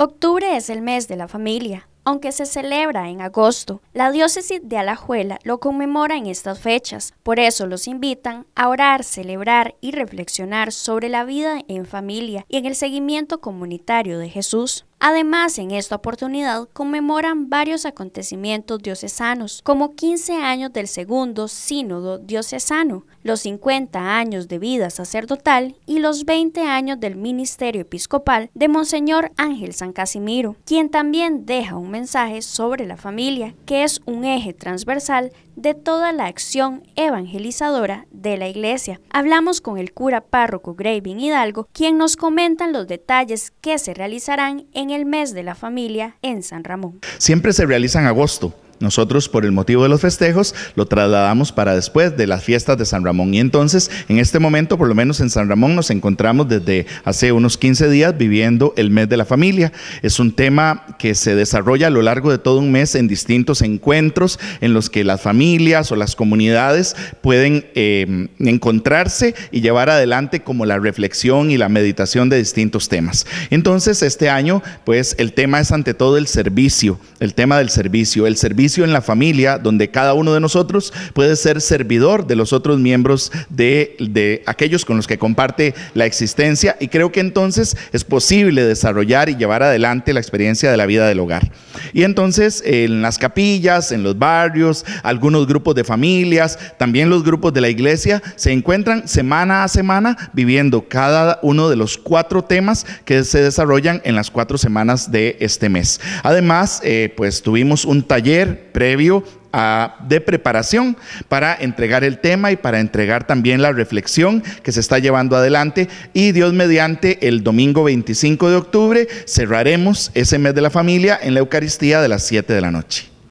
Octubre es el mes de la familia, aunque se celebra en agosto. La diócesis de Alajuela lo conmemora en estas fechas, por eso los invitan a orar, celebrar y reflexionar sobre la vida en familia y en el seguimiento comunitario de Jesús. Además, en esta oportunidad conmemoran varios acontecimientos diocesanos, como 15 años del segundo sínodo diocesano, los 50 años de vida sacerdotal y los 20 años del ministerio episcopal de Monseñor Ángel San Casimiro, quien también deja un mensaje sobre la familia, que es un eje transversal de toda la acción evangelizadora de la iglesia. Hablamos con el cura párroco Graving Hidalgo, quien nos comenta los detalles que se realizarán en el mes de la familia en San Ramón. Siempre se realiza en agosto nosotros, por el motivo de los festejos, lo trasladamos para después de las fiestas de San Ramón. Y entonces, en este momento, por lo menos en San Ramón, nos encontramos desde hace unos 15 días viviendo el mes de la familia. Es un tema que se desarrolla a lo largo de todo un mes en distintos encuentros en los que las familias o las comunidades pueden em, encontrarse y llevar adelante como la reflexión y la meditación de distintos temas. Entonces, este año, pues el tema es ante todo el servicio, el tema del servicio, el servicio en la familia, donde cada uno de nosotros puede ser servidor de los otros miembros de, aquellos con los que comparte la existencia. Y creo que entonces es posible desarrollar y llevar adelante la experiencia de la vida del hogar. Y entonces en las capillas, en los barrios, algunos grupos de familias, también los grupos de la iglesia, se encuentran semana a semana viviendo cada uno de los cuatro temas que se desarrollan en las cuatro semanas de este mes. Además, eh, pues tuvimos un taller previo a, de preparación para entregar el tema y para entregar también la reflexión que se está llevando adelante. Y Dios mediante, el domingo 25 de octubre cerraremos ese mes de la familia en la Eucaristía de las 7 de la noche.